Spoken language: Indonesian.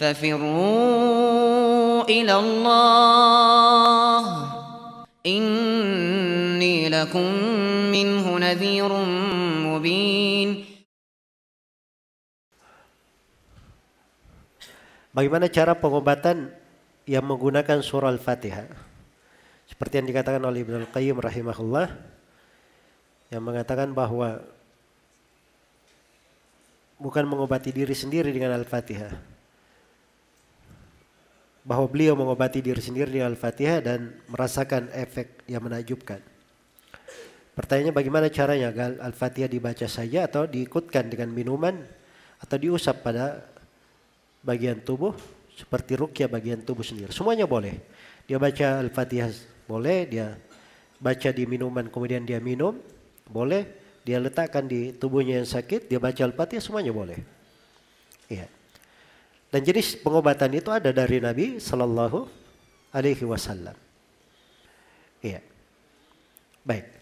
ففروا إلى الله إني لكم منه نذير مبين Bagaimana cara pengobatan yang menggunakan surah Al-Fatihah? Seperti yang dikatakan oleh Ibnu Al-Qayyim rahimahullah yang mengatakan bahwa bukan mengobati diri sendiri dengan Al-Fatihah, bahwa beliau mengobati diri sendiri dengan Al-Fatihah dan merasakan efek yang menakjubkan. Pertanyaannya bagaimana caranya agar Al-Fatihah dibaca saja atau diikutkan dengan minuman atau diusap pada bagian tubuh seperti rukyah bagian tubuh sendiri. Semuanya boleh. Dia baca Al-Fatihah boleh, dia baca di minuman kemudian dia minum boleh, dia letakkan di tubuhnya yang sakit, dia baca Al-Fatihah semuanya boleh. Iya. Yeah. Dan jenis pengobatan itu ada dari Nabi Shallallahu Alaihi Wasallam. Iya. Baik.